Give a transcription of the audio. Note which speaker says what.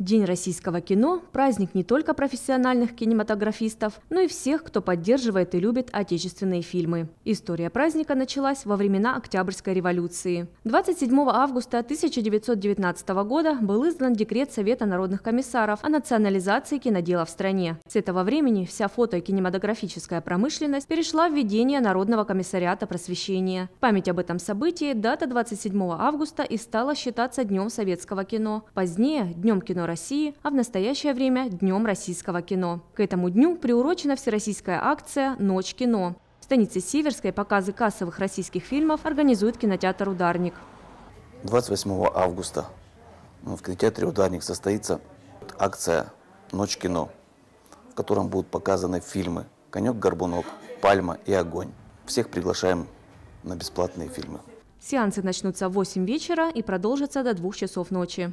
Speaker 1: День российского кино – праздник не только профессиональных кинематографистов, но и всех, кто поддерживает и любит отечественные фильмы. История праздника началась во времена Октябрьской революции. 27 августа 1919 года был издан декрет Совета народных комиссаров о национализации кинодела в стране. С этого времени вся фото- и кинематографическая промышленность перешла в ведение Народного комиссариата просвещения. Память об этом событии дата 27 августа и стала считаться Днем советского кино. Позднее – Днем кино России России, а в настоящее время Днем российского кино. К этому дню приурочена всероссийская акция «Ночь кино». В станице Северской показы кассовых российских фильмов организует кинотеатр «Ударник».
Speaker 2: 28 августа ну, в кинотеатре «Ударник» состоится акция «Ночь кино», в котором будут показаны фильмы «Конек-горбунок», «Пальма» и «Огонь». Всех приглашаем на бесплатные фильмы.
Speaker 1: Сеансы начнутся в 8 вечера и продолжатся до 2 часов ночи.